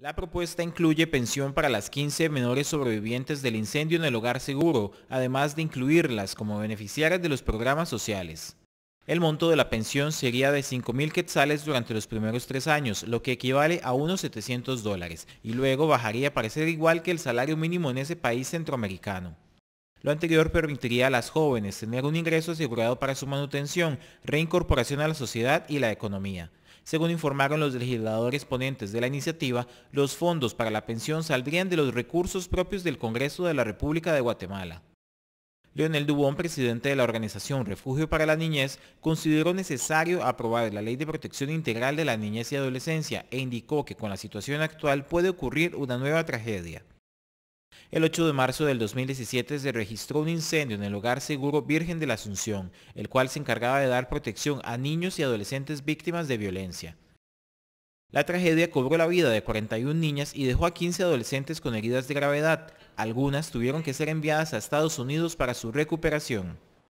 La propuesta incluye pensión para las 15 menores sobrevivientes del incendio en el hogar seguro, además de incluirlas como beneficiarias de los programas sociales. El monto de la pensión sería de 5.000 quetzales durante los primeros tres años, lo que equivale a unos 700 dólares, y luego bajaría para ser igual que el salario mínimo en ese país centroamericano. Lo anterior permitiría a las jóvenes tener un ingreso asegurado para su manutención, reincorporación a la sociedad y la economía. Según informaron los legisladores ponentes de la iniciativa, los fondos para la pensión saldrían de los recursos propios del Congreso de la República de Guatemala. Leonel Dubón, presidente de la organización Refugio para la Niñez, consideró necesario aprobar la Ley de Protección Integral de la Niñez y Adolescencia e indicó que con la situación actual puede ocurrir una nueva tragedia. El 8 de marzo del 2017 se registró un incendio en el Hogar Seguro Virgen de la Asunción, el cual se encargaba de dar protección a niños y adolescentes víctimas de violencia. La tragedia cobró la vida de 41 niñas y dejó a 15 adolescentes con heridas de gravedad. Algunas tuvieron que ser enviadas a Estados Unidos para su recuperación.